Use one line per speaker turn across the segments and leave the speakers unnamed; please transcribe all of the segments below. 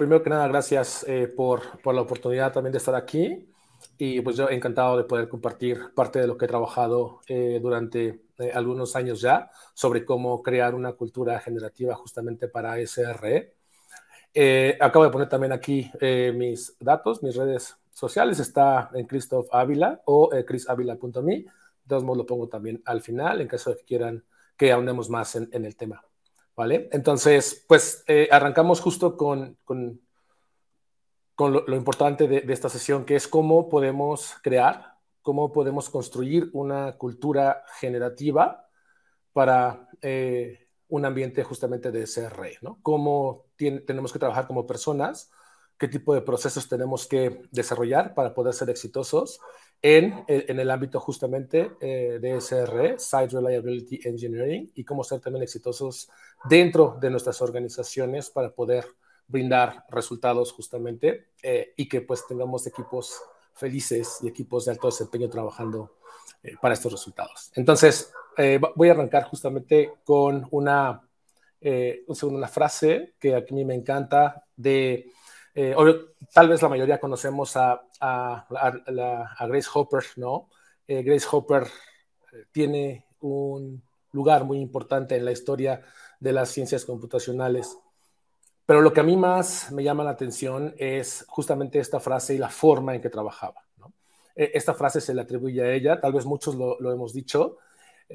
primero que nada, gracias eh, por, por, la oportunidad también de estar aquí y pues yo encantado de poder compartir parte de lo que he trabajado eh, durante eh, algunos años ya sobre cómo crear una cultura generativa justamente para SRE. acabo de poner también aquí mis datos, mis redes sociales. Está en Christoph Ávila o chrisavila.me. De todos modos lo pongo también al final en caso de que quieran que ahondemos más en el tema. Entonces, pues eh, arrancamos justo con, con, lo, importante de, esta sesión, que es cómo podemos crear, cómo podemos construir una cultura generativa para eh, un ambiente justamente de ser e, ¿no? Cómo tenemos que trabajar como personas qué tipo de procesos tenemos que desarrollar para poder ser exitosos en, eh, en el ámbito justamente eh, de SRE, Site Reliability Engineering, y cómo ser también exitosos dentro de nuestras organizaciones para poder brindar resultados justamente eh, y que pues tengamos equipos felices y equipos de alto desempeño trabajando para estos resultados. Entonces, voy a arrancar justamente con una, una frase que a mí me encanta de eh, tal vez la mayoría conocemos a, Grace Hopper, ¿no? Eh, Grace Hopper eh, tiene un lugar muy importante en la historia de las ciencias computacionales. Pero lo que a mí más me llama la atención es justamente esta frase y la forma en que trabajaba. E, esta frase se le atribuye a ella, tal vez muchos lo, hemos dicho,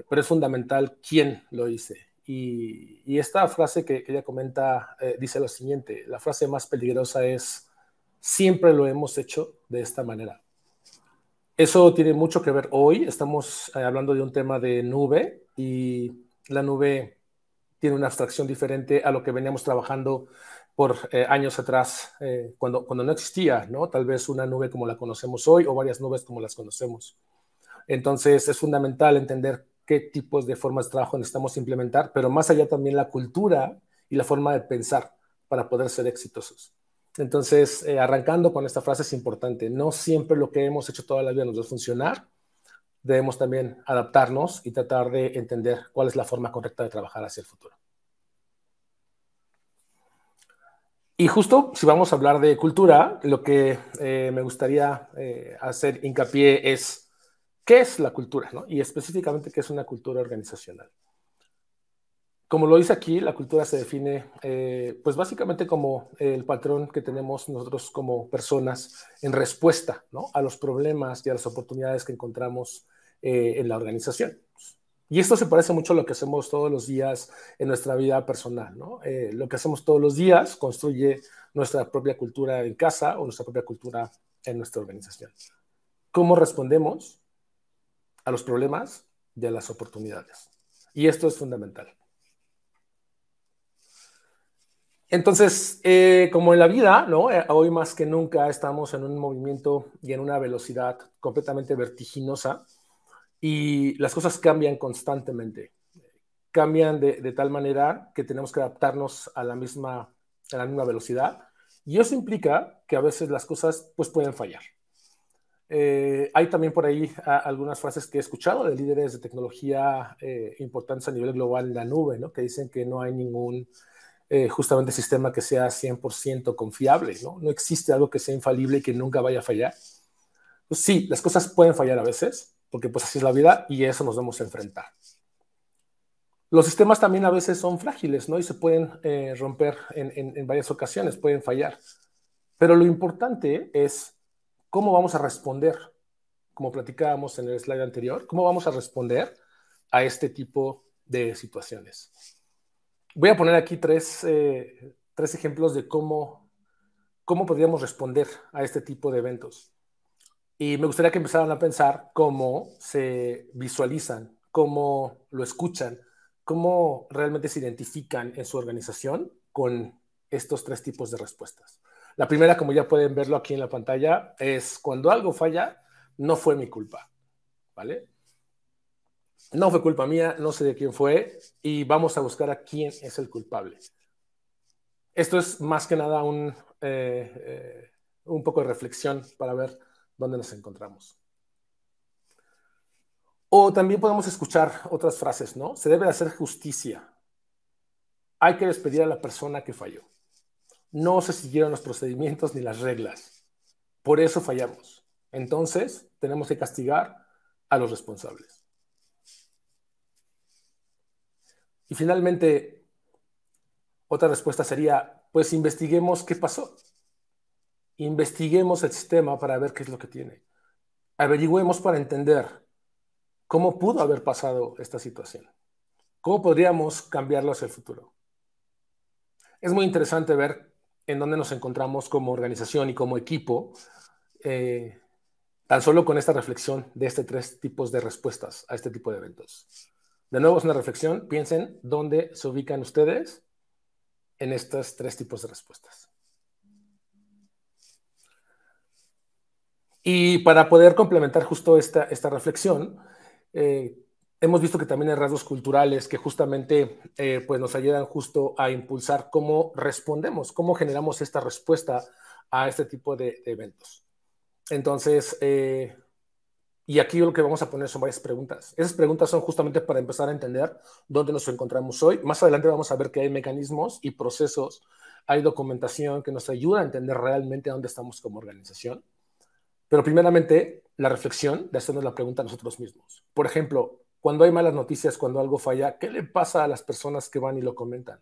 pero es fundamental quién lo dice, y, esta frase que, ella comenta eh, dice lo siguiente, la frase más peligrosa es, siempre lo hemos hecho de esta manera. Eso tiene mucho que ver hoy, estamos eh, hablando de un tema de nube y la nube tiene una abstracción diferente a lo que veníamos trabajando por eh, años atrás, cuando, cuando no existía, ¿no? Tal vez una nube como la conocemos hoy o varias nubes como las conocemos. Entonces es fundamental entender qué tipos de formas de trabajo necesitamos implementar, pero más allá también la cultura y la forma de pensar para poder ser exitosos. Entonces, eh, arrancando con esta frase es importante, no siempre lo que hemos hecho toda la vida nos va a funcionar, debemos también adaptarnos y tratar de entender cuál es la forma correcta de trabajar hacia el futuro. Y justo si vamos a hablar de cultura, lo que eh, me gustaría eh, hacer hincapié es qué es la cultura, Y específicamente qué es una cultura organizacional. Como lo dice aquí, la cultura se define, eh, pues básicamente como el patrón que tenemos nosotros como personas en respuesta a los problemas y a las oportunidades que encontramos eh, en la organización. Y esto se parece mucho a lo que hacemos todos los días en nuestra vida personal, eh, lo que hacemos todos los días construye nuestra propia cultura en casa o nuestra propia cultura en nuestra organización. ¿Cómo respondemos? a los problemas y a las oportunidades. Y esto es fundamental. Entonces, eh, como en la vida, ¿no? Eh, hoy más que nunca estamos en un movimiento y en una velocidad completamente vertiginosa y las cosas cambian constantemente. Cambian de, tal manera que tenemos que adaptarnos a la, misma, a la misma velocidad y eso implica que a veces las cosas pues, pueden fallar. Eh, hay también por ahí algunas frases que he escuchado de líderes de tecnología eh, importantes a nivel global en la nube, que dicen que no hay ningún eh, justamente sistema que sea 100% confiable, ¿no? existe algo que sea infalible y que nunca vaya a fallar. Pues sí, las cosas pueden fallar a veces, porque pues así es la vida y a eso nos vamos a enfrentar. Los sistemas también a veces son frágiles ¿no? y se pueden eh, romper en, en varias ocasiones, pueden fallar. Pero lo importante es ¿Cómo vamos a responder? Como platicábamos en el slide anterior, ¿cómo vamos a responder a este tipo de situaciones? Voy a poner aquí tres, eh, tres ejemplos de cómo, cómo podríamos responder a este tipo de eventos. Y me gustaría que empezaran a pensar cómo se visualizan, cómo lo escuchan, cómo realmente se identifican en su organización con estos tres tipos de respuestas. La primera, como ya pueden verlo aquí en la pantalla, es cuando algo falla, no fue mi culpa, ¿vale? No fue culpa mía, no sé de quién fue y vamos a buscar a quién es el culpable. Esto es más que nada un, eh, eh, un poco de reflexión para ver dónde nos encontramos. O también podemos escuchar otras frases, ¿no? Se debe hacer justicia. Hay que despedir a la persona que falló no se siguieron los procedimientos ni las reglas. Por eso fallamos. Entonces, tenemos que castigar a los responsables. Y finalmente, otra respuesta sería, pues investiguemos qué pasó. Investiguemos el sistema para ver qué es lo que tiene. Averigüemos para entender cómo pudo haber pasado esta situación. ¿Cómo podríamos cambiarlo hacia el futuro? Es muy interesante ver en donde nos encontramos como organización y como equipo, eh, tan solo con esta reflexión de este tres tipos de respuestas a este tipo de eventos. De nuevo, es una reflexión, piensen dónde se ubican ustedes en estos tres tipos de respuestas. Y para poder complementar justo esta, esta reflexión, eh, hemos visto que también hay rasgos culturales que justamente eh, pues nos ayudan justo a impulsar cómo respondemos, cómo generamos esta respuesta a este tipo de, eventos. Entonces, eh, y aquí lo que vamos a poner son varias preguntas. Esas preguntas son justamente para empezar a entender dónde nos encontramos hoy. Más adelante vamos a ver que hay mecanismos y procesos, hay documentación que nos ayuda a entender realmente dónde estamos como organización. Pero primeramente, la reflexión de hacernos la pregunta a nosotros mismos. Por ejemplo, cuando hay malas noticias, cuando algo falla, ¿qué le pasa a las personas que van y lo comentan?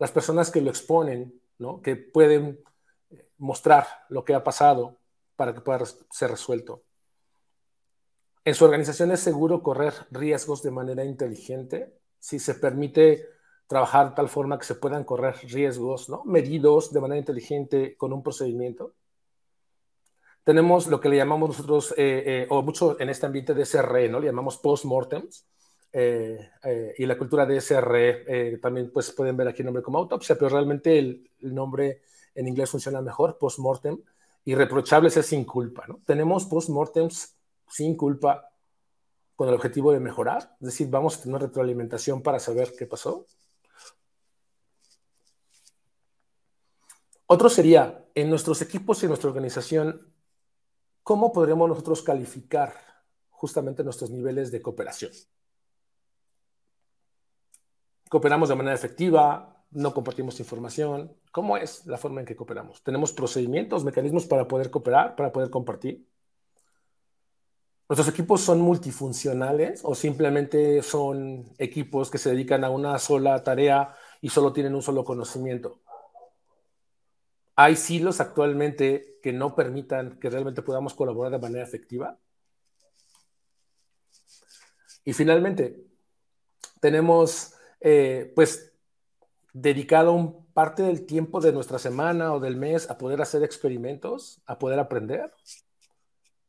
Las personas que lo exponen, ¿no? que pueden eh, mostrar lo que ha pasado para que pueda ser resuelto. En su organización es seguro correr riesgos de manera inteligente si se permite trabajar de tal forma que se puedan correr riesgos ¿no? medidos de manera inteligente con un procedimiento tenemos lo que le llamamos nosotros, eh, eh, o mucho en este ambiente de SRE, ¿no? Le llamamos post-mortems. Eh, y la cultura de SRE, también pues pueden ver aquí el nombre como autopsia, pero realmente el, nombre en inglés funciona mejor, post-mortem. reprochable es sin culpa, ¿no? Tenemos post-mortems sin culpa con el objetivo de mejorar, es decir, vamos a tener retroalimentación para saber qué pasó. Otro sería, en nuestros equipos y en nuestra organización ¿cómo podríamos nosotros calificar justamente nuestros niveles de cooperación? ¿Cooperamos de manera efectiva? ¿No compartimos información? ¿Cómo es la forma en que cooperamos? ¿Tenemos procedimientos, mecanismos para poder cooperar, para poder compartir? ¿Nuestros equipos son multifuncionales o simplemente son equipos que se dedican a una sola tarea y solo tienen un solo conocimiento? ¿Hay silos actualmente que no permitan que realmente podamos colaborar de manera efectiva? Y finalmente, tenemos eh, pues dedicado un parte del tiempo de nuestra semana o del mes a poder hacer experimentos, a poder aprender.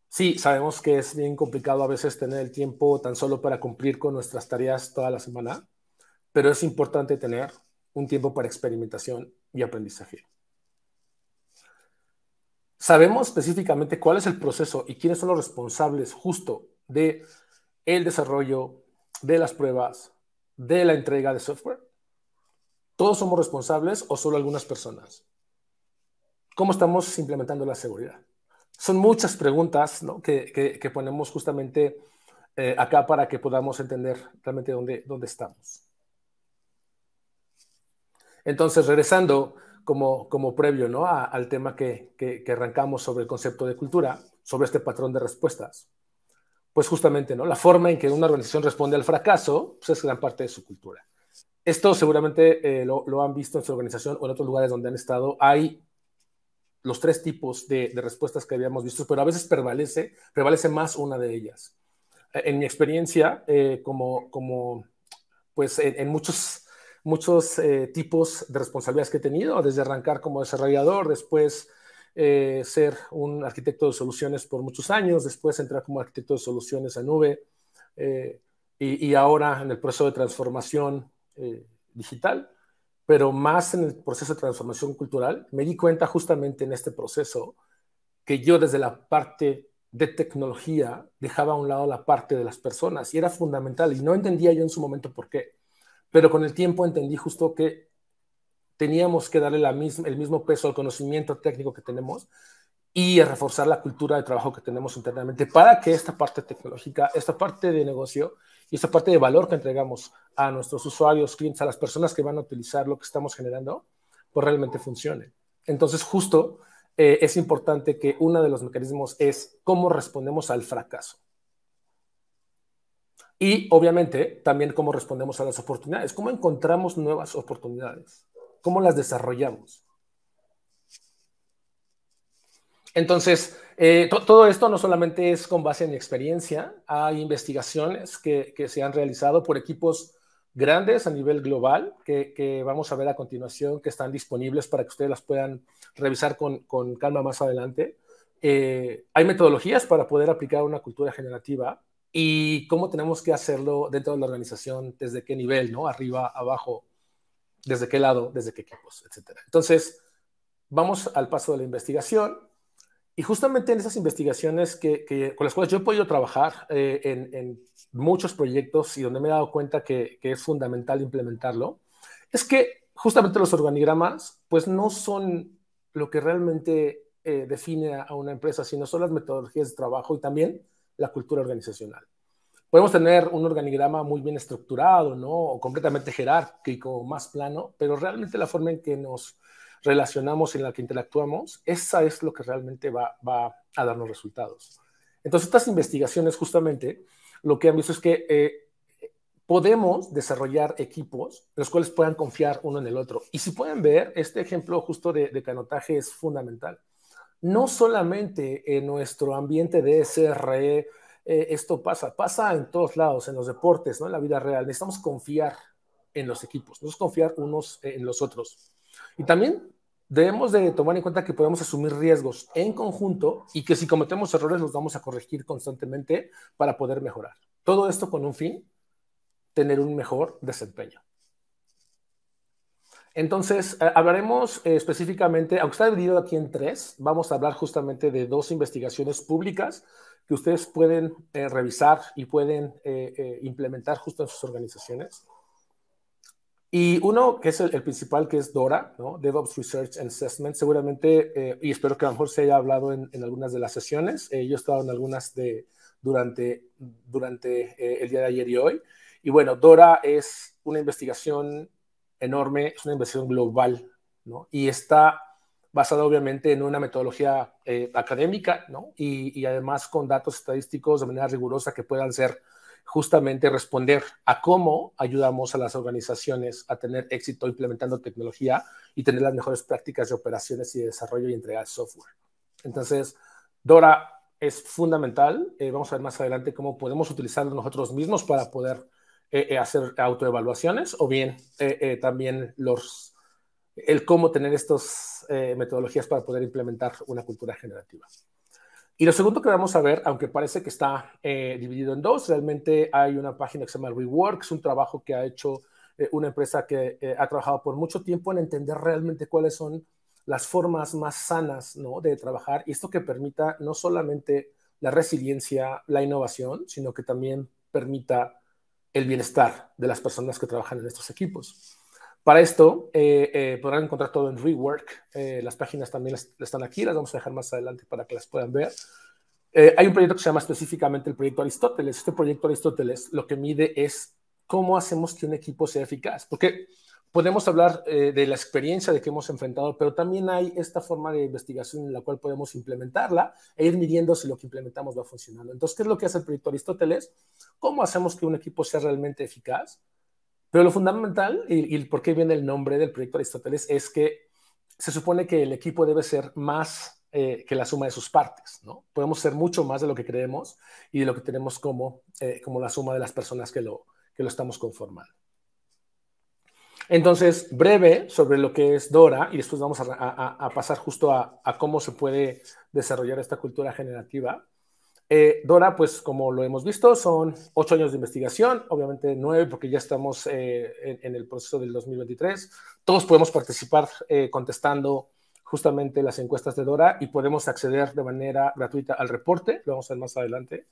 Sí, sabemos que es bien complicado a veces tener el tiempo tan solo para cumplir con nuestras tareas toda la semana, pero es importante tener un tiempo para experimentación y aprendizaje. Sabemos específicamente cuál es el proceso y quiénes son los responsables justo de el desarrollo, de las pruebas, de la entrega de software. ¿Todos somos responsables o solo algunas personas? ¿Cómo estamos implementando la seguridad? Son muchas preguntas que, que, ponemos justamente eh, acá para que podamos entender realmente dónde, dónde estamos. Entonces, regresando como, como previo ¿no? al tema que, que, arrancamos sobre el concepto de cultura, sobre este patrón de respuestas. Pues justamente, ¿no? La forma en que una organización responde al fracaso pues, es gran parte de su cultura. Esto seguramente eh, lo, lo, han visto en su organización o en otros lugares donde han estado. Hay los tres tipos de, de respuestas que habíamos visto, pero a veces prevalece, prevalece más una de ellas. E, en mi experiencia, eh, como, como pues en, en muchos muchos eh, tipos de responsabilidades que he tenido, desde arrancar como desarrollador, después eh, ser un arquitecto de soluciones por muchos años, después entrar como arquitecto de soluciones a nube eh, y, y, ahora en el proceso de transformación digital, pero más en el proceso de transformación cultural, me di cuenta justamente en este proceso que yo desde la parte de tecnología dejaba a un lado la parte de las personas y era fundamental y no entendía yo en su momento por qué pero con el tiempo entendí justo que teníamos que darle el mismo peso al conocimiento técnico que tenemos y reforzar la cultura de trabajo que tenemos internamente para que esta parte tecnológica, esta parte de negocio y esta parte de valor que entregamos a nuestros usuarios, clientes, a las personas que van a utilizar lo que estamos generando, pues realmente funcione. Entonces, justo eh, es importante que uno de los mecanismos es cómo respondemos al fracaso. Y obviamente también cómo respondemos a las oportunidades, cómo encontramos nuevas oportunidades, cómo las desarrollamos. Entonces, eh, todo esto no solamente es con base en experiencia, hay investigaciones que, se han realizado por equipos grandes a nivel global que, vamos a ver a continuación, que están disponibles para que ustedes las puedan revisar con, calma más adelante. Eh, hay metodologías para poder aplicar una cultura generativa y cómo tenemos que hacerlo dentro de la organización, desde qué nivel, ¿no? Arriba, abajo, desde qué lado, desde qué equipos, etcétera. Entonces, vamos al paso de la investigación. Y justamente en esas investigaciones que, con las cuales yo he podido trabajar eh, en, muchos proyectos y donde me he dado cuenta que, es fundamental implementarlo, es que justamente los organigramas pues no son lo que realmente eh, define a, una empresa, sino son las metodologías de trabajo y también la cultura organizacional. Podemos tener un organigrama muy bien estructurado, ¿no? O completamente jerárquico, más plano, pero realmente la forma en que nos relacionamos, en la que interactuamos, esa es lo que realmente va, va a darnos resultados. Entonces, estas investigaciones justamente lo que han visto es que eh, podemos desarrollar equipos en los cuales puedan confiar uno en el otro. Y si pueden ver, este ejemplo justo de canotaje es fundamental no solamente en nuestro ambiente de SRE, eh, esto pasa, pasa en todos lados, en los deportes, ¿no? en la vida real. Necesitamos confiar en los equipos, nos confiar unos eh, en los otros. Y también debemos de tomar en cuenta que podemos asumir riesgos en conjunto y que si cometemos errores los vamos a corregir constantemente para poder mejorar. Todo esto con un fin, tener un mejor desempeño. Entonces, eh, hablaremos eh, específicamente, aunque está dividido aquí en tres, vamos a hablar justamente de dos investigaciones públicas que ustedes pueden eh, revisar y pueden implementar justo en sus organizaciones. Y uno que es el, principal, que es DORA, ¿no? DevOps Research and Assessment, seguramente, y espero que a lo mejor se haya hablado en, algunas de las sesiones, yo he estado en algunas de, durante, durante el día de ayer y hoy. Y bueno, DORA es una investigación enorme, es una inversión global, Y está basada obviamente en una metodología eh, académica, Y, además con datos estadísticos de manera rigurosa que puedan ser justamente responder a cómo ayudamos a las organizaciones a tener éxito implementando tecnología y tener las mejores prácticas de operaciones y de desarrollo y entrega de software. Entonces, Dora es fundamental. Eh, vamos a ver más adelante cómo podemos utilizarlo nosotros mismos para poder eh, eh, hacer autoevaluaciones o bien eh, también los, el cómo tener estas metodologías para poder implementar una cultura generativa. Y lo segundo que vamos a ver, aunque parece que está dividido en dos, realmente hay una página que se llama Reworks, un trabajo que ha hecho una empresa que ha trabajado por mucho tiempo en entender realmente cuáles son las formas más sanas ¿no? de trabajar y esto que permita no solamente la resiliencia, la innovación, sino que también permita el bienestar de las personas que trabajan en estos equipos. Para esto eh, eh, podrán encontrar todo en Rework. Eh, las páginas también están aquí, las vamos a dejar más adelante para que las puedan ver. hay un proyecto que se llama específicamente el proyecto Aristóteles. Este proyecto Aristóteles lo que mide es cómo hacemos que un equipo sea eficaz. Porque podemos hablar eh, de la experiencia de que hemos enfrentado, pero también hay esta forma de investigación en la cual podemos implementarla e ir midiendo si lo que implementamos va funcionando. Entonces, ¿qué es lo que hace el proyecto Aristóteles? ¿Cómo hacemos que un equipo sea realmente eficaz? Pero lo fundamental y, por qué viene el nombre del proyecto Aristóteles es que se supone que el equipo debe ser más eh, que la suma de sus partes, ¿no? Podemos ser mucho más de lo que creemos y de lo que tenemos como, eh, como la suma de las personas que lo, que lo estamos conformando. Entonces, breve sobre lo que es Dora y después vamos a, pasar justo a, cómo se puede desarrollar esta cultura generativa. Eh, Dora, pues como lo hemos visto, son ocho años de investigación, obviamente nueve porque ya estamos eh, en, el proceso del 2023. Todos podemos participar eh, contestando justamente las encuestas de Dora y podemos acceder de manera gratuita al reporte, lo vamos a ver más adelante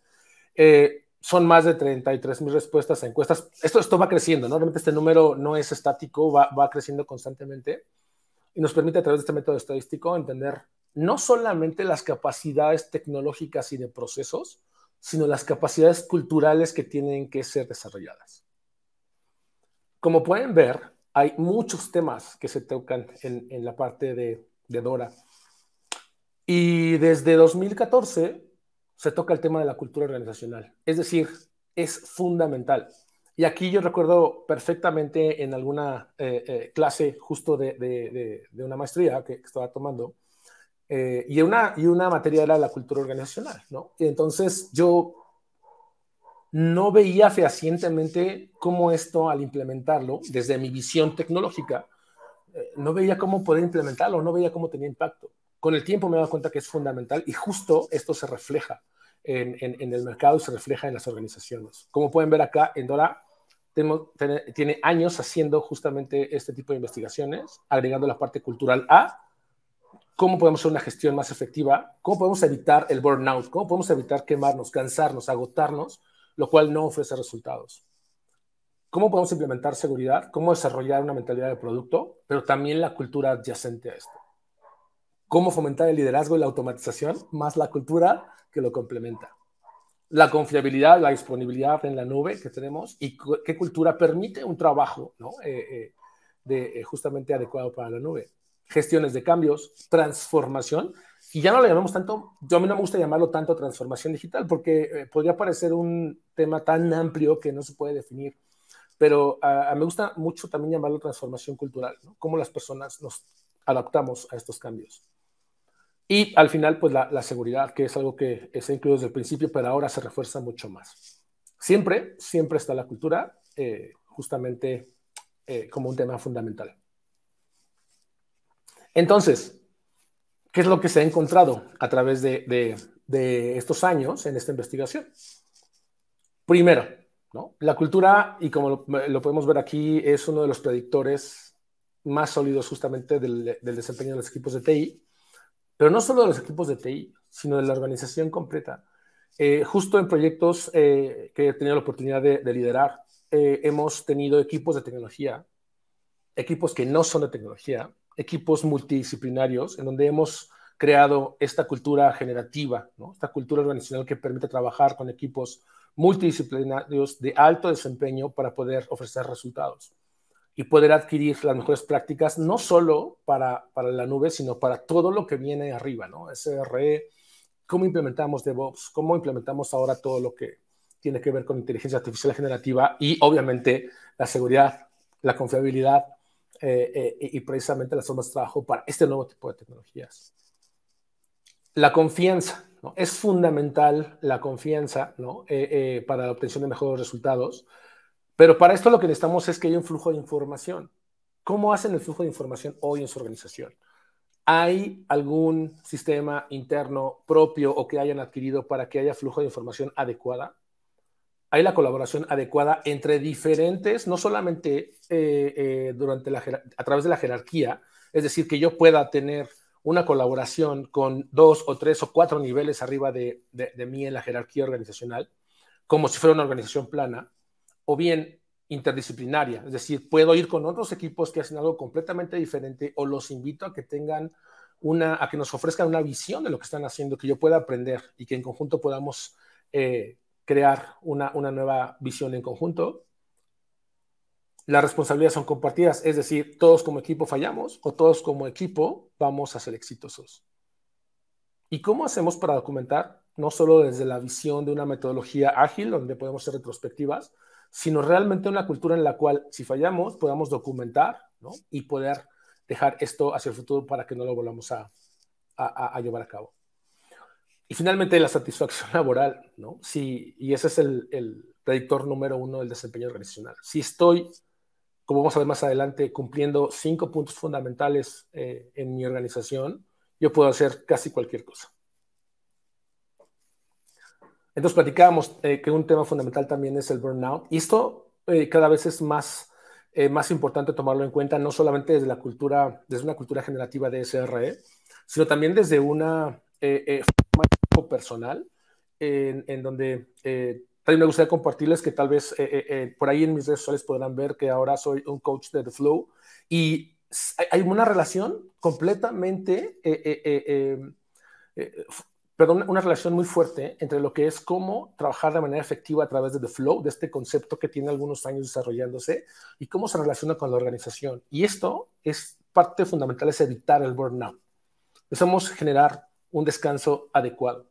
son más de 33 mil respuestas a encuestas. Esto, esto va creciendo, ¿no? Realmente este número no es estático, va, creciendo constantemente y nos permite a través de este método estadístico entender no solamente las capacidades tecnológicas y de procesos, sino las capacidades culturales que tienen que ser desarrolladas. Como pueden ver, hay muchos temas que se tocan en, la parte de Dora. Y desde 2014 se toca el tema de la cultura organizacional. Es decir, es fundamental. Y aquí yo recuerdo perfectamente en alguna eh, eh, clase justo de, de, una maestría que estaba tomando, eh, y, una, y una materia era la cultura organizacional, ¿no? Y entonces yo no veía fehacientemente cómo esto al implementarlo, desde mi visión tecnológica, no veía cómo poder implementarlo, no veía cómo tenía impacto con el tiempo me he dado cuenta que es fundamental y justo esto se refleja en, el mercado y se refleja en las organizaciones. Como pueden ver acá, Endora tenemos, tiene, tiene, años haciendo justamente este tipo de investigaciones, agregando la parte cultural a cómo podemos hacer una gestión más efectiva, cómo podemos evitar el burnout, cómo podemos evitar quemarnos, cansarnos, agotarnos, lo cual no ofrece resultados. ¿Cómo podemos implementar seguridad? ¿Cómo desarrollar una mentalidad de producto? Pero también la cultura adyacente a esto cómo fomentar el liderazgo y la automatización, más la cultura que lo complementa. La confiabilidad, la disponibilidad en la nube que tenemos y qué cultura permite un trabajo ¿no? Eh, eh, de, eh, justamente adecuado para la nube. Gestiones de cambios, transformación, y ya no le llamamos tanto, yo a mí no me gusta llamarlo tanto transformación digital porque podría parecer un tema tan amplio que no se puede definir, pero me gusta mucho también llamarlo transformación cultural, ¿no? cómo las personas nos adaptamos a estos cambios. Y al final, pues la, seguridad, que es algo que se incluido desde el principio, pero ahora se refuerza mucho más. Siempre, siempre está la cultura eh, justamente eh, como un tema fundamental. Entonces, ¿qué es lo que se ha encontrado a través de, estos años en esta investigación? Primero, la cultura, y como lo, podemos ver aquí, es uno de los predictores más sólidos justamente del desempeño de los equipos de TI pero no solo de los equipos de TI, sino de la organización completa. Eh, justo en proyectos eh, que he tenido la oportunidad de, liderar, eh, hemos tenido equipos de tecnología, equipos que no son de tecnología, equipos multidisciplinarios, en donde hemos creado esta cultura generativa, esta cultura organizacional que permite trabajar con equipos multidisciplinarios de alto desempeño para poder ofrecer resultados y poder adquirir las mejores prácticas, no solo para, la nube, sino para todo lo que viene arriba, ¿no? SRE, cómo implementamos DevOps, cómo implementamos ahora todo lo que tiene que ver con inteligencia artificial generativa y obviamente la seguridad, la confiabilidad eh, eh, y precisamente las formas de trabajo para este nuevo tipo de tecnologías. La confianza, ¿no? Es fundamental la confianza, ¿no? Eh, para la obtención de mejores resultados pero para esto lo que necesitamos es que haya un flujo de información. ¿Cómo hacen el flujo de información hoy en su organización? ¿Hay algún sistema interno propio o que hayan adquirido para que haya flujo de información adecuada? ¿Hay la colaboración adecuada entre diferentes, no solamente eh, eh, durante la, a través de la jerarquía? Es decir, que yo pueda tener una colaboración con dos o tres o cuatro niveles arriba de mí en la jerarquía organizacional, como si fuera una organización plana, o bien interdisciplinaria, es decir, puedo ir con otros equipos que hacen algo completamente diferente o los invito a que tengan una, a que nos ofrezcan una visión de lo que están haciendo, que yo pueda aprender y que en conjunto podamos eh, crear una, una nueva visión en conjunto. Las responsabilidades son compartidas, es decir, todos como equipo fallamos o todos como equipo vamos a ser exitosos. ¿Y cómo hacemos para documentar? No solo desde la visión de una metodología ágil, donde podemos ser retrospectivas, sino realmente una cultura en la cual si fallamos podamos documentar y poder dejar esto hacia el futuro para que no lo volvamos a, llevar a cabo. Y finalmente la satisfacción laboral, ¿no? Si, y ese es el, predictor número uno del desempeño organizacional. Si estoy, como vamos a ver más adelante, cumpliendo cinco puntos fundamentales eh, en mi organización, yo puedo hacer casi cualquier cosa. Entonces platicábamos eh, que un tema fundamental también es el burnout y esto eh, cada vez es más, eh, más importante tomarlo en cuenta, no solamente desde la cultura, desde una cultura generativa de SRE, sino también desde una forma personal en, en donde también me gustaría compartirles que tal vez por ahí en mis redes sociales podrán ver que ahora soy un coach de The Flow y hay una relación completamente pero una, relación muy fuerte entre lo que es cómo trabajar de manera efectiva a través de The Flow, de este concepto que tiene algunos años desarrollándose, y cómo se relaciona con la organización. Y esto es parte fundamental, es evitar el burnout. Necesitamos generar un descanso adecuado.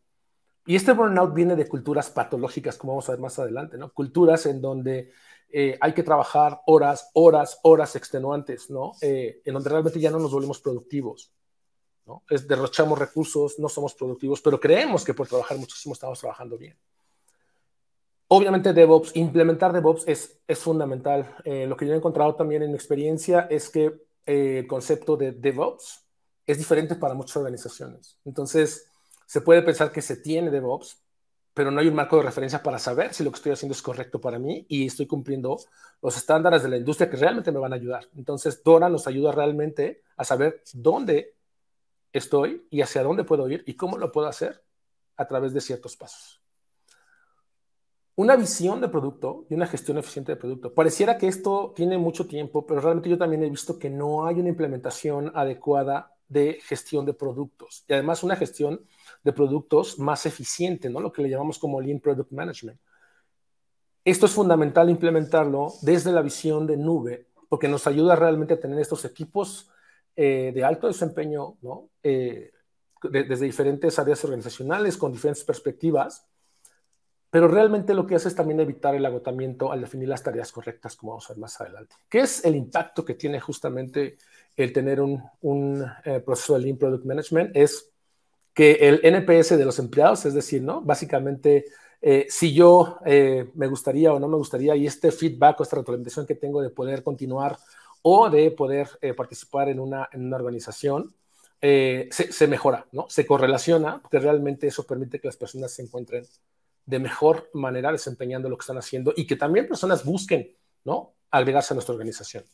Y este burnout viene de culturas patológicas, como vamos a ver más adelante, ¿no? Culturas en donde eh, hay que trabajar horas, horas, horas extenuantes, ¿no? Eh, en donde realmente ya no nos volvemos productivos. Es derrochamos recursos, no somos productivos, pero creemos que por trabajar muchísimo estamos trabajando bien. Obviamente DevOps, implementar DevOps es, es fundamental. Eh, lo que yo he encontrado también en mi experiencia es que eh, el concepto de DevOps es diferente para muchas organizaciones. Entonces, se puede pensar que se tiene DevOps, pero no hay un marco de referencia para saber si lo que estoy haciendo es correcto para mí y estoy cumpliendo los estándares de la industria que realmente me van a ayudar. Entonces, Dora nos ayuda realmente a saber dónde estoy y hacia dónde puedo ir y cómo lo puedo hacer a través de ciertos pasos. Una visión de producto y una gestión eficiente de producto. Pareciera que esto tiene mucho tiempo, pero realmente yo también he visto que no hay una implementación adecuada de gestión de productos y además una gestión de productos más eficiente, ¿no? Lo que le llamamos como Lean Product Management. Esto es fundamental implementarlo desde la visión de nube porque nos ayuda realmente a tener estos equipos eh, de alto desempeño, eh, desde diferentes áreas organizacionales, con diferentes perspectivas, pero realmente lo que hace es también evitar el agotamiento al definir las tareas correctas, como vamos a ver más adelante. ¿Qué es el impacto que tiene justamente el tener un, eh, proceso de Lean Product Management? Es que el NPS de los empleados, es decir, ¿no? Básicamente, si yo me gustaría o no me gustaría y este feedback o esta retroalimentación que tengo de poder continuar o de poder eh, participar en una, organización, eh, se, mejora, ¿no? Se correlaciona, porque realmente eso permite que las personas se encuentren de mejor manera desempeñando lo que están haciendo y que también personas busquen, ¿no? Agregarse a nuestra organización.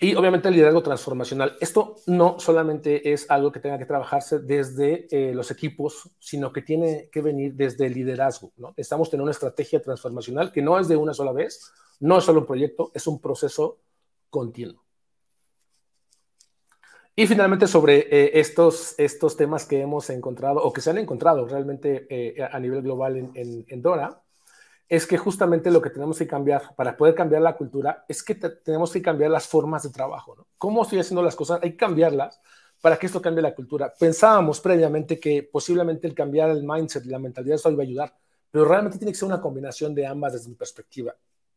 Y obviamente el liderazgo transformacional. Esto no solamente es algo que tenga que trabajarse desde eh, los equipos, sino que tiene que venir desde el liderazgo. ¿no? Estamos teniendo una estrategia transformacional que no es de una sola vez, no es solo un proyecto, es un proceso continuo. Y finalmente sobre eh, estos, estos temas que hemos encontrado o que se han encontrado realmente eh, a nivel global en, Dora, es que justamente lo que tenemos que cambiar para poder cambiar la cultura es que tenemos que cambiar las formas de trabajo. ¿Cómo estoy haciendo las cosas? Hay que cambiarlas para que esto cambie la cultura. Pensábamos previamente que posiblemente el cambiar el mindset, Y la mentalidad, eso iba a ayudar, pero realmente tiene que ser una combinación de ambas desde mi perspectiva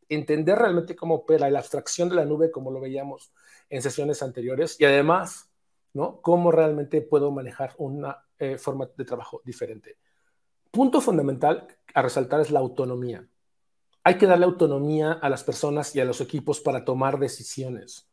entender realmente cómo opera la abstracción de la nube, como lo veíamos en sesiones anteriores, y además, ¿no? Cómo realmente puedo manejar una eh, forma de trabajo diferente. Punto fundamental a resaltar es la autonomía. Hay que darle autonomía a las personas y a los equipos para tomar decisiones.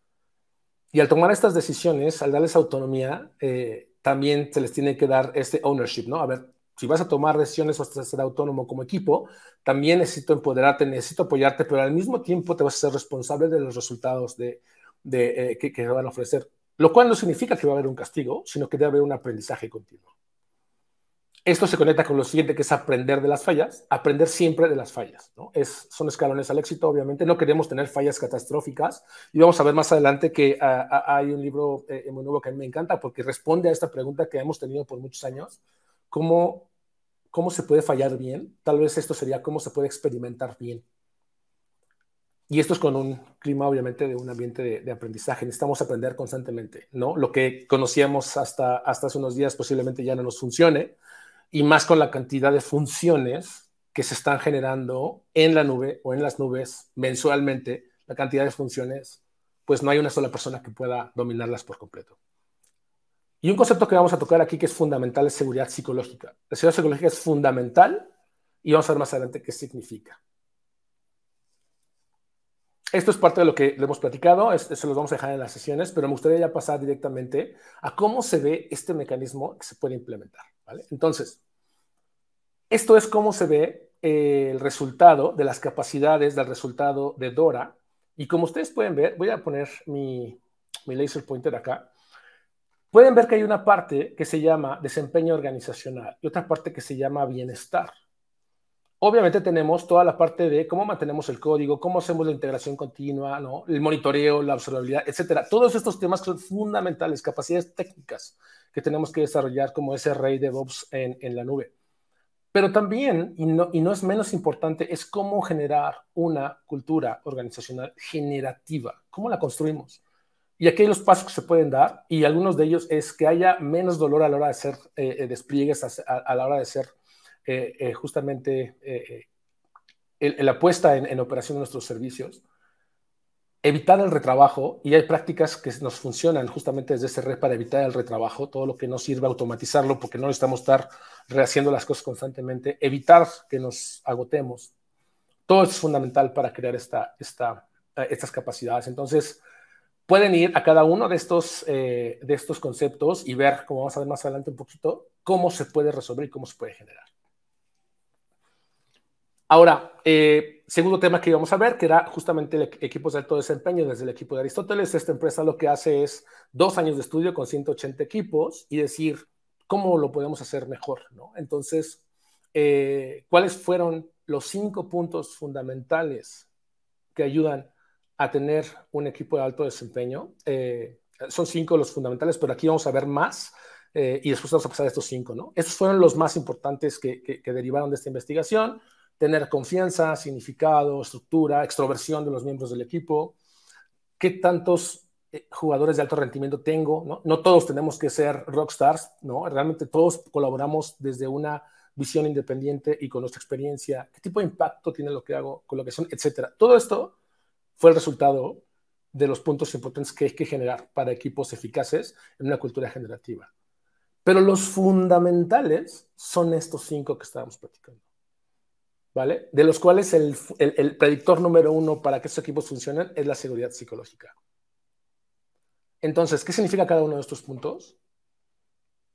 Y al tomar estas decisiones, al darles autonomía, eh, también se les tiene que dar este ownership, ¿no? A ver, si vas a tomar decisiones o vas a ser autónomo como equipo, también necesito empoderarte, necesito apoyarte, pero al mismo tiempo te vas a ser responsable de los resultados de, eh, que, que van a ofrecer. Lo cual no significa que va a haber un castigo, sino que debe haber un aprendizaje continuo. Esto se conecta con lo siguiente, que es aprender de las fallas, aprender siempre de las fallas. Es, son escalones al éxito, obviamente. No queremos tener fallas catastróficas. Y vamos a ver más adelante que ah, ah, hay un libro eh, muy nuevo que a mí me encanta porque responde a esta pregunta que hemos tenido por muchos años. ¿Cómo cómo se puede fallar bien, tal vez esto sería cómo se puede experimentar bien. Y esto es con un clima, obviamente, de un ambiente de, aprendizaje. Necesitamos aprender constantemente, ¿no? Lo que conocíamos hasta, hasta hace unos días posiblemente ya no nos funcione, y más con la cantidad de funciones que se están generando en la nube o en las nubes mensualmente, la cantidad de funciones, pues no hay una sola persona que pueda dominarlas por completo. Y un concepto que vamos a tocar aquí que es fundamental es seguridad psicológica. La seguridad psicológica es fundamental y vamos a ver más adelante qué significa. Esto es parte de lo que le hemos platicado, eso se los vamos a dejar en las sesiones, pero me gustaría ya pasar directamente a cómo se ve este mecanismo que se puede implementar. Entonces, esto es cómo se ve eh, el resultado de las capacidades del resultado de Dora. Y como ustedes pueden ver, voy a poner mi, mi laser pointer acá pueden ver que hay una parte que se llama desempeño organizacional y otra parte que se llama bienestar. Obviamente tenemos toda la parte de cómo mantenemos el código, cómo hacemos la integración continua, el monitoreo, la observabilidad, etcétera. Todos estos temas son fundamentales, capacidades técnicas que tenemos que desarrollar como ese rey DevOps en, en la nube. Pero también, y y no es menos importante, es cómo generar una cultura organizacional generativa. ¿Cómo la construimos? Y aquí hay los pasos que se pueden dar y algunos de ellos es que haya menos dolor a la hora de hacer eh, eh, despliegues, a, la hora de hacer eh, justamente la puesta en, operación de nuestros servicios. Evitar el retrabajo y hay prácticas que nos funcionan justamente desde ese red para evitar el retrabajo, todo lo que nos sirve automatizarlo porque no necesitamos estar rehaciendo las cosas constantemente, evitar que nos agotemos. Todo es fundamental para crear esta, estas capacidades. Entonces, pueden ir a cada uno de estos, eh, de estos conceptos y ver, como vamos a ver más adelante un poquito, cómo se puede resolver y cómo se puede generar. Ahora, eh, segundo tema que íbamos a ver, que era justamente el equipos de alto desempeño desde el equipo de Aristóteles. Esta empresa lo que hace es dos años de estudio con 180 equipos y decir cómo lo podemos hacer mejor, ¿no? Entonces, eh, ¿cuáles fueron los cinco puntos fundamentales que ayudan a tener un equipo de alto desempeño. Eh, son cinco los fundamentales, pero aquí vamos a ver más eh, y después vamos a pasar a estos cinco, ¿no? Estos fueron los más importantes que, derivaron de esta investigación. Tener confianza, significado, estructura, extroversión de los miembros del equipo, qué tantos eh, jugadores de alto rendimiento tengo, ¿no? No todos tenemos que ser rockstars, ¿no? Realmente todos colaboramos desde una visión independiente y con nuestra experiencia, qué tipo de impacto tiene lo que hago con lo que son, etcétera. Todo esto fue el resultado de los puntos importantes que hay que generar para equipos eficaces en una cultura generativa. Pero los fundamentales son estos cinco que estábamos platicando. ¿Vale? De los cuales el, predictor número uno para que estos equipos funcionen es la seguridad psicológica. Entonces, ¿qué significa cada uno de estos puntos?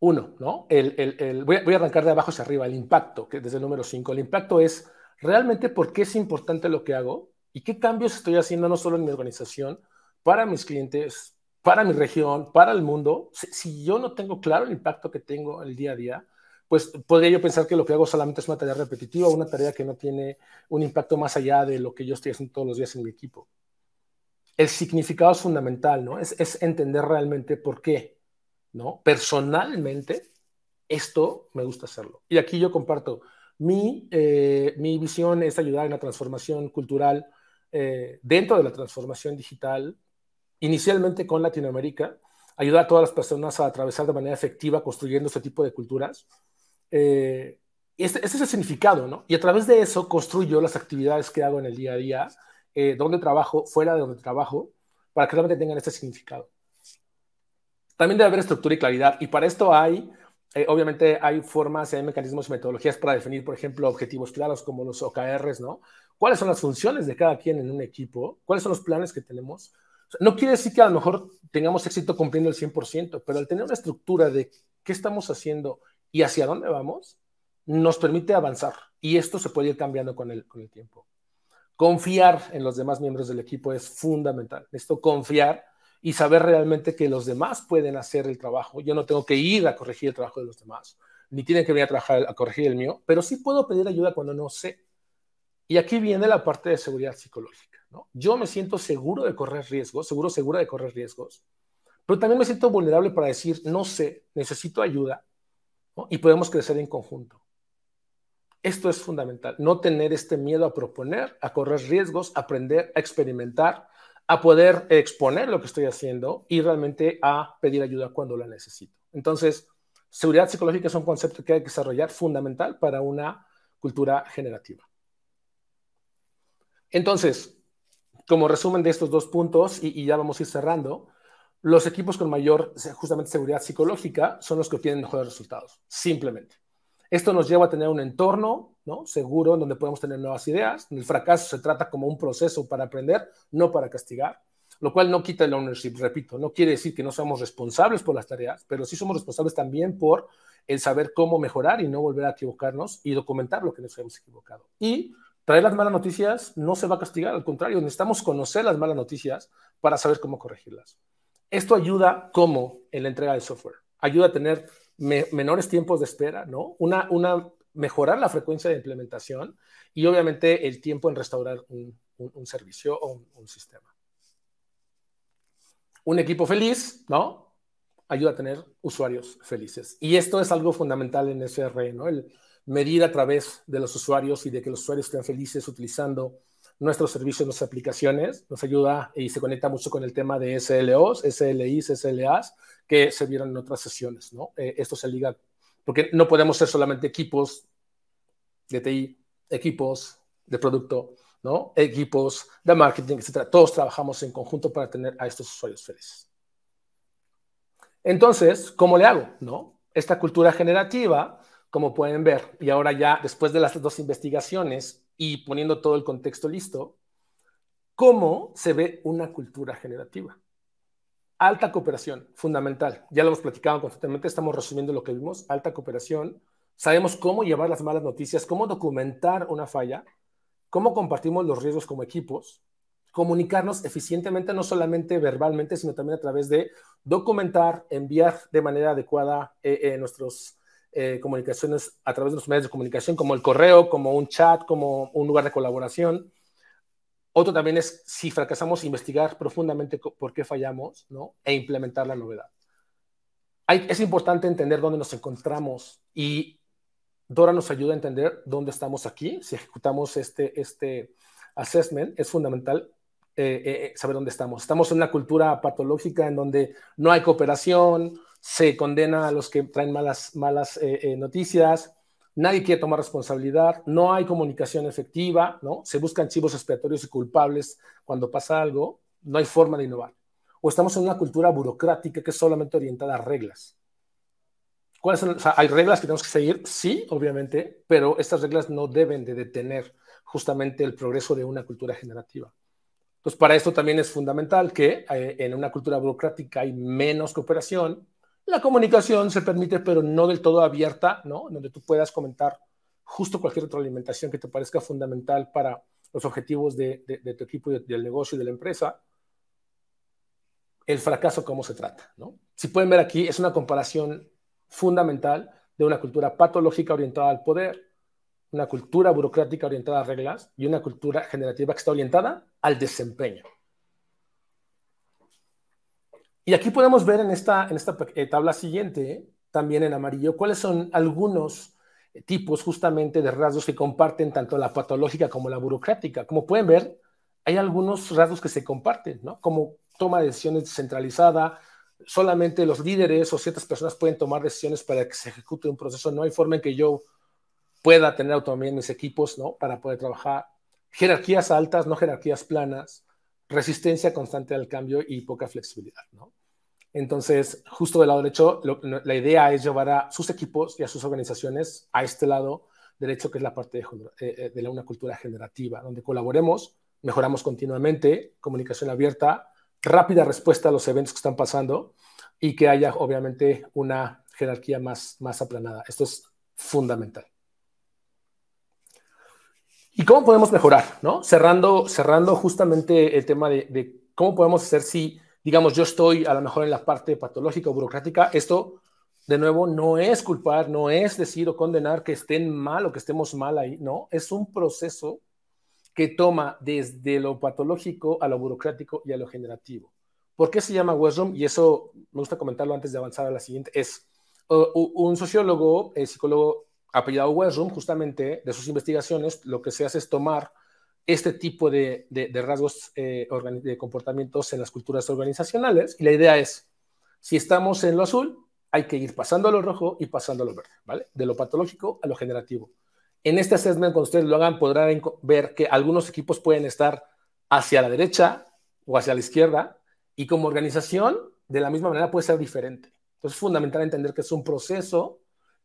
Uno, ¿no? El, voy, a, arrancar de abajo hacia arriba, el impacto, que desde el número cinco. El impacto es realmente por qué es importante lo que hago y qué cambios estoy haciendo no solo en mi organización, para mis clientes, para mi región, para el mundo. Si, yo no tengo claro el impacto que tengo el día a día, pues podría yo pensar que lo que hago solamente es una tarea repetitiva, una tarea que no tiene un impacto más allá de lo que yo estoy haciendo todos los días en mi equipo. El significado es fundamental, ¿no? Es, entender realmente por qué, ¿no? Personalmente, esto me gusta hacerlo. Y aquí yo comparto, mi, eh, mi visión es ayudar en la transformación cultural eh, dentro de la transformación digital, inicialmente con Latinoamérica, ayudar a todas las personas a atravesar de manera efectiva construyendo este tipo de culturas. Eh, ese, este es el significado, ¿no? Y a través de eso construyo las actividades que hago en el día a día, eh, donde trabajo, fuera de donde trabajo, para que realmente tengan este significado. También debe haber estructura y claridad, y para esto hay eh, obviamente hay formas, hay mecanismos y metodologías para definir, por ejemplo, objetivos claros como los OKRs, ¿no? ¿Cuáles son las funciones de cada quien en un equipo? ¿Cuáles son los planes que tenemos? no quiere decir que a lo mejor tengamos éxito cumpliendo el 100%, pero al tener una estructura de qué estamos haciendo y hacia dónde vamos, nos permite avanzar. Y esto se puede ir cambiando con el tiempo. Confiar en los demás miembros del equipo es fundamental. Esto confiar y saber realmente que los demás pueden hacer el trabajo. Yo no tengo que ir a corregir el trabajo de los demás, ni tienen que venir a trabajar a corregir el mío, pero sí puedo pedir ayuda cuando no sé. Y aquí viene la parte de seguridad psicológica. Yo me siento seguro de correr riesgos, seguro, segura de correr riesgos, pero también me siento vulnerable para decir, no sé, necesito ayuda y podemos crecer en conjunto. Esto es fundamental, no tener este miedo a proponer, a correr riesgos, aprender, a experimentar a poder exponer lo que estoy haciendo y realmente a pedir ayuda cuando la necesito. Entonces, seguridad psicológica es un concepto que hay que desarrollar fundamental para una cultura generativa. Entonces, como resumen de estos dos puntos, y, ya vamos a ir cerrando, los equipos con mayor justamente seguridad psicológica son los que obtienen mejores resultados, simplemente. Esto nos lleva a tener un entorno ¿no? seguro en donde podemos tener nuevas ideas. El fracaso se trata como un proceso para aprender, no para castigar, lo cual no quita el ownership, repito, no quiere decir que no seamos responsables por las tareas, pero sí somos responsables también por el saber cómo mejorar y no volver a equivocarnos y documentar lo que nos hemos equivocado. Y traer las malas noticias no se va a castigar, al contrario, necesitamos conocer las malas noticias para saber cómo corregirlas. Esto ayuda como en la entrega de software, ayuda a tener menores tiempos de espera, ¿no? Una, una mejorar la frecuencia de implementación y obviamente el tiempo en restaurar un, servicio o un, sistema. Un equipo feliz, ¿no? Ayuda a tener usuarios felices. Y esto es algo fundamental en SRE, ¿no? El medir a través de los usuarios y de que los usuarios estén felices utilizando nuestros servicios, nuestras aplicaciones, nos ayuda y se conecta mucho con el tema de SLOs, SLIs, SLAs, que se vieron en otras sesiones, ¿no? Eh, esto se liga porque no podemos ser solamente equipos de TI, equipos de producto, ¿no? equipos de marketing, etc. Todos trabajamos en conjunto para tener a estos usuarios felices. Entonces, ¿cómo le hago? ¿No? Esta cultura generativa, como pueden ver, y ahora ya después de las dos investigaciones y poniendo todo el contexto listo, ¿cómo se ve una cultura generativa? Alta cooperación, fundamental. Ya lo hemos platicado constantemente, estamos resumiendo lo que vimos. Alta cooperación. Sabemos cómo llevar las malas noticias, cómo documentar una falla, cómo compartimos los riesgos como equipos, comunicarnos eficientemente, no solamente verbalmente, sino también a través de documentar, enviar de manera adecuada eh, eh, nuestras eh, comunicaciones a través de los medios de comunicación, como el correo, como un chat, como un lugar de colaboración otro también es, si fracasamos, investigar profundamente por qué fallamos e implementar la novedad. es importante entender dónde nos encontramos y Dora nos ayuda a entender dónde estamos aquí. Si ejecutamos este, este assessment, es fundamental eh, eh, eh, saber dónde estamos. Estamos en una cultura patológica en donde no hay cooperación, se condena a los que traen malas, malas noticias, nadie quiere tomar responsabilidad, no hay comunicación efectiva, ¿no? Se buscan chivos expiatorios y culpables cuando pasa algo, no hay forma de innovar. O estamos en una cultura burocrática que es solamente orientada a reglas. ¿Cuáles son? hay reglas que tenemos que seguir, sí, obviamente, pero estas reglas no deben de detener justamente el progreso de una cultura generativa. Entonces, para esto también es fundamental que eh, en una cultura burocrática hay menos cooperación, la comunicación se permite, pero no del todo abierta, ¿no? donde tú puedas comentar justo cualquier otra alimentación que te parezca fundamental para los objetivos de, tu equipo, del negocio y de la empresa. El fracaso, cómo se trata, ¿no? Si pueden ver aquí, es una comparación fundamental de una cultura patológica orientada al poder, una cultura burocrática orientada a reglas y una cultura generativa que está orientada al desempeño. Y aquí podemos ver en esta, en esta eh, tabla siguiente, también en amarillo, cuáles son algunos tipos justamente de rasgos que comparten tanto la patológica como la burocrática. Como pueden ver, hay algunos rasgos que se comparten, ¿no? Como toma de decisiones descentralizada, solamente los líderes o ciertas personas pueden tomar decisiones para que se ejecute un proceso. No hay forma en que yo pueda tener autonomía en mis equipos, ¿no? Para poder trabajar. Jerarquías altas, no jerarquías planas, resistencia constante al cambio y poca flexibilidad, ¿no? Entonces, justo del lado derecho, la idea es llevar a sus equipos y a sus organizaciones a este lado derecho, que es la parte eh, eh, de, la, una cultura generativa, donde colaboremos, mejoramos continuamente, comunicación abierta, rápida respuesta a los eventos que están pasando y que haya, obviamente, una jerarquía más, más aplanada. Esto es fundamental. ¿Y cómo podemos mejorar? ¿no? Cerrando, cerrando justamente el tema de cómo podemos hacer si digamos, yo estoy a lo mejor en la parte patológica o burocrática, esto de nuevo, no es culpar, no es decir o condenar que estén mal o que estemos mal ahí, no, es un proceso que toma desde lo patológico a lo burocrático y a lo generativo. ¿Por qué se llama Westrom? Y eso me gusta comentarlo antes de avanzar a la siguiente, es uh, un sociólogo, el eh, psicólogo apellidado Westrom, justamente de sus investigaciones, lo que se hace es tomar este tipo de, rasgos eh, de comportamientos en las culturas organizacionales. Y la idea es, si estamos en lo azul, hay que ir pasando a lo rojo y pasando a lo verde, ¿vale? De lo patológico a lo generativo. En este assessment, cuando ustedes lo hagan, podrán ver que algunos equipos pueden estar hacia la derecha o hacia la izquierda y como organización, de la misma manera puede ser diferente. Entonces es fundamental entender que es un proceso,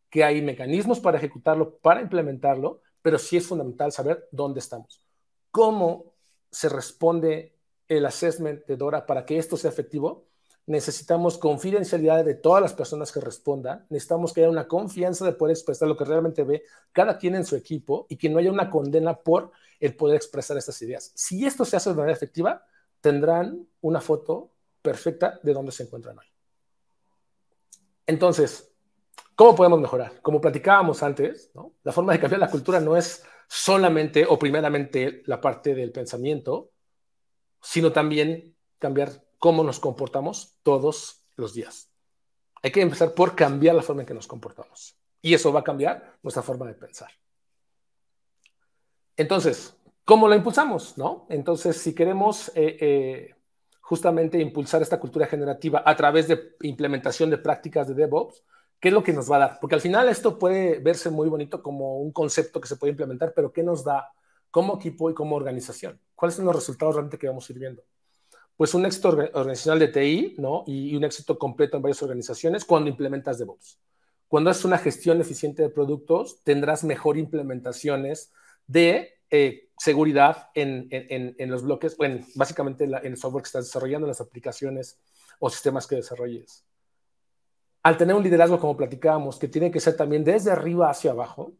que hay mecanismos para ejecutarlo, para implementarlo, pero sí es fundamental saber dónde estamos cómo se responde el assessment de Dora para que esto sea efectivo. Necesitamos confidencialidad de todas las personas que respondan. Necesitamos que haya una confianza de poder expresar lo que realmente ve cada quien en su equipo y que no haya una condena por el poder expresar estas ideas. Si esto se hace de manera efectiva, tendrán una foto perfecta de dónde se encuentran hoy. Entonces, ¿cómo podemos mejorar? Como platicábamos antes, la forma de cambiar la cultura no es solamente o primeramente la parte del pensamiento, sino también cambiar cómo nos comportamos todos los días. Hay que empezar por cambiar la forma en que nos comportamos. Y eso va a cambiar nuestra forma de pensar. Entonces, ¿cómo lo impulsamos? ¿No? Entonces, si queremos eh, eh, justamente impulsar esta cultura generativa a través de implementación de prácticas de DevOps, ¿Qué es lo que nos va a dar? Porque al final esto puede verse muy bonito como un concepto que se puede implementar, pero ¿qué nos da como equipo y como organización? ¿Cuáles son los resultados realmente que vamos a ir viendo? Pues un éxito organizacional de TI, ¿no? Y un éxito completo en varias organizaciones cuando implementas DevOps. Cuando haces una gestión eficiente de productos, tendrás mejor implementaciones de eh, seguridad en, los bloques, bueno, básicamente en el software que estás desarrollando, en las aplicaciones o sistemas que desarrolles al tener un liderazgo, como platicábamos, que tiene que ser también desde arriba hacia abajo,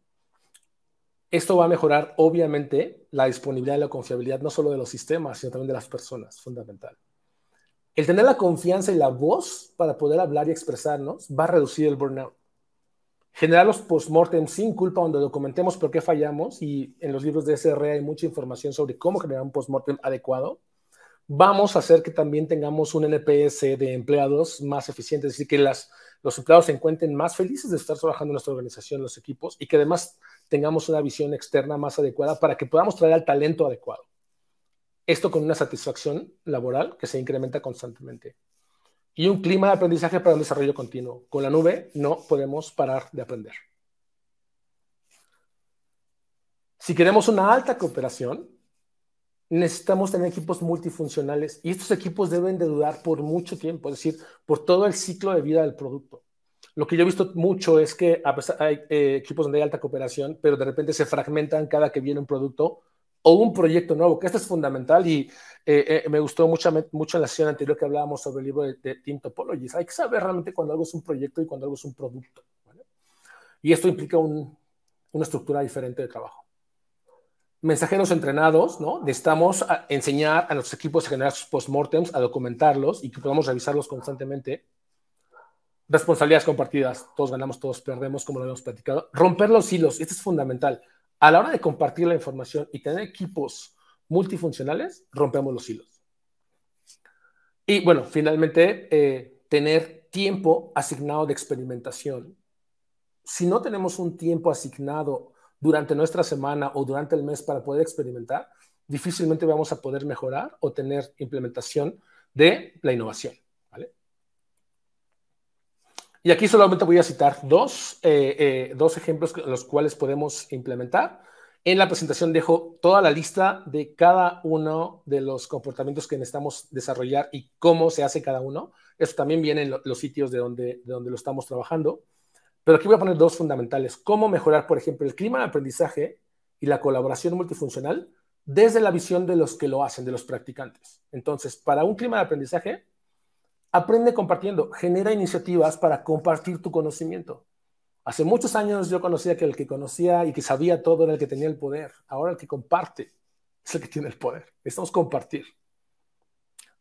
esto va a mejorar, obviamente, la disponibilidad y la confiabilidad, no solo de los sistemas, sino también de las personas, fundamental. El tener la confianza y la voz para poder hablar y expresarnos va a reducir el burnout. Generar los postmortem sin culpa, donde documentemos por qué fallamos, y en los libros de SRE hay mucha información sobre cómo generar un postmortem adecuado, vamos a hacer que también tengamos un NPS de empleados más eficiente, es decir, que las, los empleados se encuentren más felices de estar trabajando en nuestra organización, los equipos, y que además tengamos una visión externa más adecuada para que podamos traer al talento adecuado. Esto con una satisfacción laboral que se incrementa constantemente. Y un clima de aprendizaje para un desarrollo continuo. Con la nube no podemos parar de aprender. Si queremos una alta cooperación, necesitamos tener equipos multifuncionales y estos equipos deben de durar por mucho tiempo, es decir, por todo el ciclo de vida del producto. Lo que yo he visto mucho es que a pesar, hay eh, equipos donde hay alta cooperación, pero de repente se fragmentan cada que viene un producto o un proyecto nuevo, que esto es fundamental y eh, eh, me gustó mucho, mucho en la sesión anterior que hablábamos sobre el libro de, Team Topologies. Hay que saber realmente cuando algo es un proyecto y cuando algo es un producto. Y esto implica una estructura diferente de trabajo mensajeros entrenados, ¿no? Necesitamos ah, enseñar a nuestros equipos a generar sus postmortems, a documentarlos y que podamos revisarlos constantemente. Responsabilidades compartidas, todos ganamos, todos perdemos, como lo hemos platicado. Romper los hilos, esto es fundamental. A la hora de compartir la información y tener equipos multifuncionales, rompemos los hilos. Y bueno, finalmente, eh, tener tiempo asignado de experimentación. Si no tenemos un tiempo asignado durante nuestra semana o durante el mes para poder experimentar, difícilmente vamos a poder mejorar o tener implementación de la innovación. ¿vale? Y aquí solamente voy a citar dos, eh, eh, ejemplos los cuales podemos implementar. En la presentación dejo toda la lista de cada uno de los comportamientos que necesitamos desarrollar y cómo se hace cada uno. Eso también viene en los sitios donde, de donde lo estamos trabajando. Pero aquí voy a poner dos fundamentales. Cómo mejorar, por ejemplo, el clima de aprendizaje y la colaboración multifuncional desde la visión de los que lo hacen, de los practicantes. Entonces, para un clima de aprendizaje, aprende compartiendo, genera iniciativas para compartir tu conocimiento. Hace muchos años yo conocía que el que conocía y que sabía todo era el que tenía el poder. Ahora el que comparte es el que tiene el poder. estamos compartir.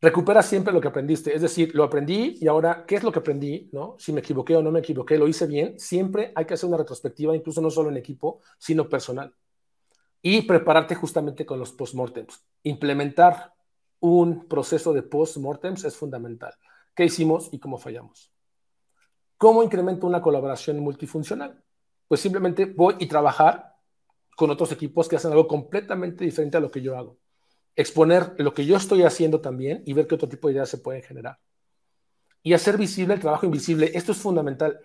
Recupera siempre lo que aprendiste. Es decir, lo aprendí y ahora, ¿qué es lo que aprendí? ¿No? Si me equivoqué o no me equivoqué, lo hice bien. Siempre hay que hacer una retrospectiva, incluso no solo en equipo, sino personal. Y prepararte justamente con los postmortems. Implementar un proceso de postmortems es fundamental. ¿Qué hicimos y cómo fallamos? ¿Cómo incremento una colaboración multifuncional? Pues simplemente voy y trabajar con otros equipos que hacen algo completamente diferente a lo que yo hago exponer lo que yo estoy haciendo también y ver qué otro tipo de ideas se pueden generar. Y hacer visible el trabajo invisible. Esto es fundamental.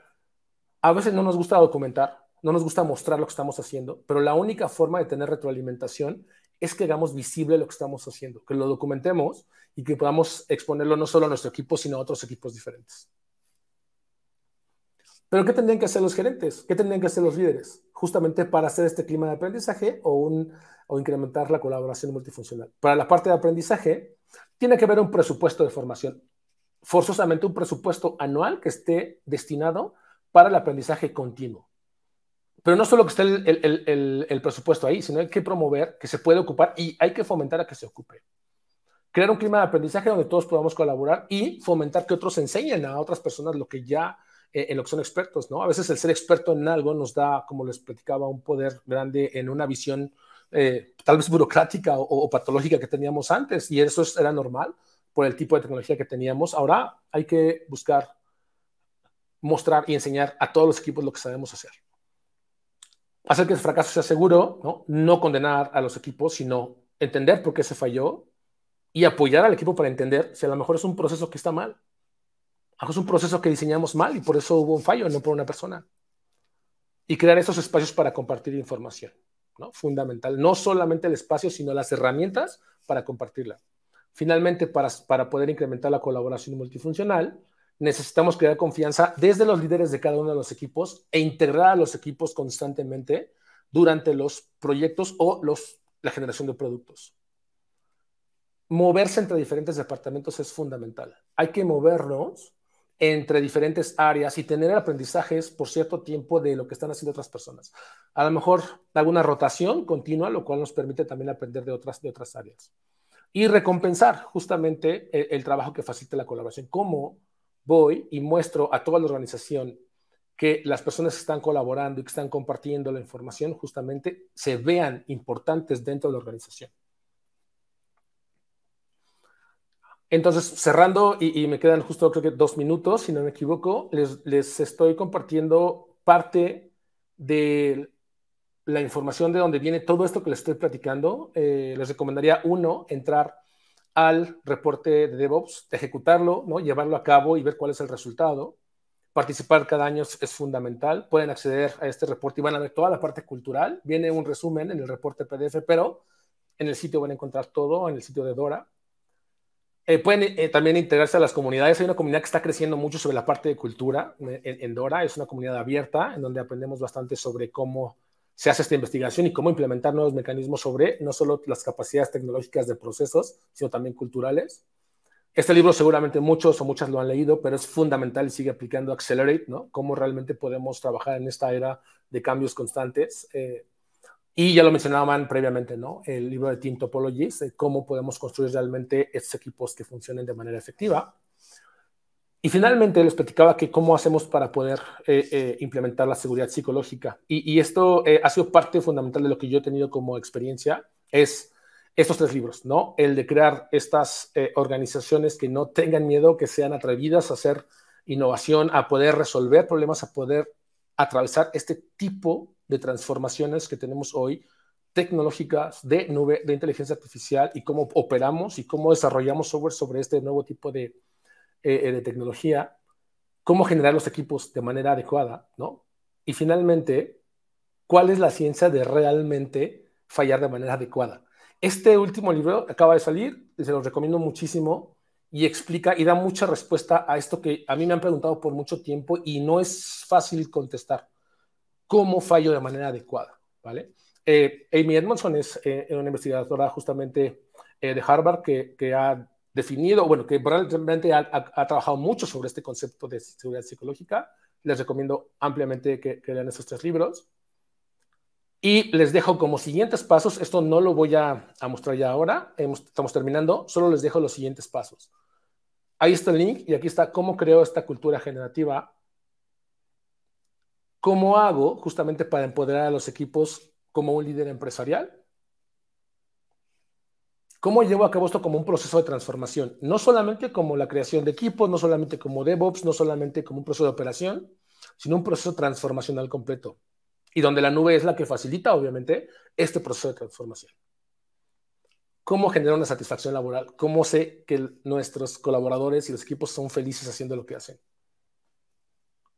A veces no nos gusta documentar, no nos gusta mostrar lo que estamos haciendo, pero la única forma de tener retroalimentación es que hagamos visible lo que estamos haciendo, que lo documentemos y que podamos exponerlo no solo a nuestro equipo, sino a otros equipos diferentes. Pero ¿qué tendrían que hacer los gerentes? ¿Qué tendrían que hacer los líderes? Justamente para hacer este clima de aprendizaje o un o incrementar la colaboración multifuncional. Para la parte de aprendizaje, tiene que haber un presupuesto de formación, forzosamente un presupuesto anual que esté destinado para el aprendizaje continuo. Pero no solo que esté el, presupuesto ahí, sino hay que promover que se puede ocupar y hay que fomentar a que se ocupe crear un clima de aprendizaje donde todos podamos colaborar y fomentar que otros enseñen a otras personas lo que ya eh, en lo que son expertos, ¿no? A veces el ser experto en algo nos da, como les platicaba, un poder grande en una visión eh, tal vez burocrática o, patológica que teníamos antes, y eso era normal por el tipo de tecnología que teníamos. Ahora hay que buscar, mostrar y enseñar a todos los equipos lo que sabemos hacer. Hacer que el fracaso sea seguro, no, no condenar a los equipos, sino entender por qué se falló y apoyar al equipo para entender si a lo mejor es un proceso que está mal. Es un proceso que diseñamos mal y por eso hubo un fallo, no por una persona. Y crear esos espacios para compartir información. Fundamental. No solamente el espacio, sino las herramientas para compartirla. Finalmente, para, poder incrementar la colaboración multifuncional, necesitamos crear confianza desde los líderes de cada uno de los equipos e integrar a los equipos constantemente durante los proyectos o los, la generación de productos. Moverse entre diferentes departamentos es fundamental. Hay que movernos entre diferentes áreas y tener aprendizajes por cierto tiempo de lo que están haciendo otras personas. A lo mejor alguna rotación continua, lo cual nos permite también aprender de otras, de otras áreas. Y recompensar justamente el, el trabajo que facilita la colaboración. ¿Cómo voy y muestro a toda la organización que las personas que están colaborando y que están compartiendo la información justamente se vean importantes dentro de la organización? Entonces, cerrando, y, me quedan justo creo que dos minutos, si no me equivoco, les, estoy compartiendo parte de la información de dónde viene todo esto que les estoy platicando. Eh, les recomendaría, uno, entrar al reporte de DevOps, ejecutarlo, ¿no? llevarlo a cabo y ver cuál es el resultado. Participar cada año es, es, fundamental. Pueden acceder a este reporte y van a ver toda la parte cultural. Viene un resumen en el reporte PDF, pero en el sitio van a encontrar todo, en el sitio de Dora. Eh, pueden eh, también integrarse a las comunidades. Hay una comunidad que está creciendo mucho sobre la parte de cultura eh, en, Dora. Es una comunidad abierta en donde aprendemos bastante sobre cómo se hace esta investigación y cómo implementar nuevos mecanismos sobre no solo las capacidades tecnológicas de procesos, sino también culturales. Este libro seguramente muchos o muchas lo han leído, pero es fundamental y sigue aplicando Accelerate, ¿no? Cómo realmente podemos trabajar en esta era de cambios constantes. Y ya lo mencionaban previamente, ¿no? El libro de Team Topologies, cómo podemos construir realmente estos equipos que funcionen de manera efectiva. Y finalmente les platicaba que cómo hacemos para poder eh, eh, implementar la seguridad psicológica. Y, esto eh, ha sido parte fundamental de lo que yo he tenido como experiencia, es estos tres libros, ¿no? El de crear estas organizaciones que no tengan miedo, que sean atrevidas a hacer innovación, a poder resolver problemas, a poder atravesar este tipo de transformaciones que tenemos hoy tecnológicas de nube, de inteligencia artificial y cómo operamos y cómo desarrollamos software sobre este nuevo tipo eh, eh, de, tecnología, cómo generar los equipos de manera adecuada, ¿no? Y finalmente, ¿cuál es la ciencia de realmente fallar de manera adecuada? Este último libro acaba de salir, se los recomiendo muchísimo y explica y da mucha respuesta a esto que a mí me han preguntado por mucho tiempo y no es fácil contestar cómo fallo de manera adecuada, ¿vale? Eh, Amy Edmondson es eh, una investigadora justamente eh, de Harvard que, ha definido, bueno, que realmente ha, trabajado mucho sobre este concepto de seguridad psicológica. Les recomiendo ampliamente que, lean estos tres libros. Y les dejo como siguientes pasos, esto no lo voy a, a mostrar ya ahora, estamos terminando, solo les dejo los siguientes pasos. Ahí está el link y aquí está cómo creo esta cultura generativa ¿Cómo hago justamente para empoderar a los equipos como un líder empresarial? ¿Cómo llevo a cabo esto como un proceso de transformación? No solamente como la creación de equipos, no solamente como DevOps, no solamente como un proceso de operación, sino un proceso transformacional completo. Y donde la nube es la que facilita, obviamente, este proceso de transformación. ¿Cómo genero una satisfacción laboral? ¿Cómo sé que nuestros colaboradores y los equipos son felices haciendo lo que hacen?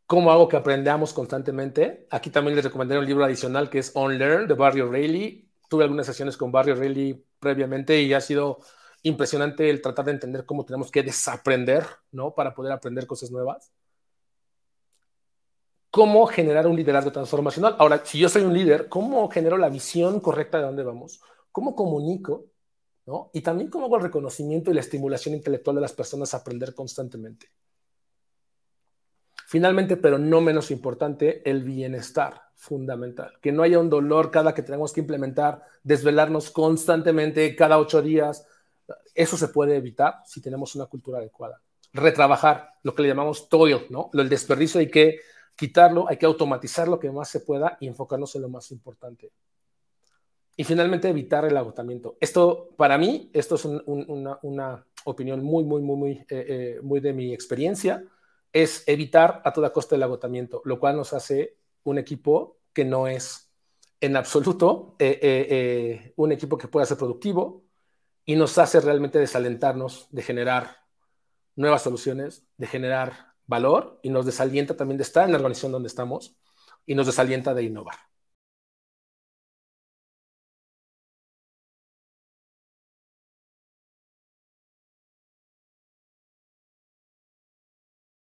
¿Cómo hago que aprendamos constantemente? Aquí también les recomendaré un libro adicional que es On Learn de Barry O'Reilly. Tuve algunas sesiones con Barry O'Reilly previamente y ha sido impresionante el tratar de entender cómo tenemos que desaprender, Para poder aprender cosas nuevas. ¿Cómo generar un liderazgo transformacional? Ahora, si yo soy un líder, ¿cómo genero la visión correcta de dónde vamos? ¿Cómo comunico? Y también cómo hago el reconocimiento y la estimulación intelectual de las personas a aprender constantemente. Finalmente, pero no menos importante, el bienestar fundamental. Que no haya un dolor cada que tenemos que implementar, desvelarnos constantemente cada ocho días. Eso se puede evitar si tenemos una cultura adecuada. Retrabajar lo que le llamamos toil, ¿no? El desperdicio hay que quitarlo, hay que automatizar lo que más se pueda y enfocarnos en lo más importante. Y finalmente evitar el agotamiento. Esto, para mí, esto es una, opinión muy, muy, muy, muy eh, eh, de mi experiencia es evitar a toda costa el agotamiento, lo cual nos hace un equipo que no es en absoluto eh, eh, eh, un equipo que pueda ser productivo y nos hace realmente desalentarnos de generar nuevas soluciones, de generar valor y nos desalienta también de estar en la organización donde estamos y nos desalienta de innovar.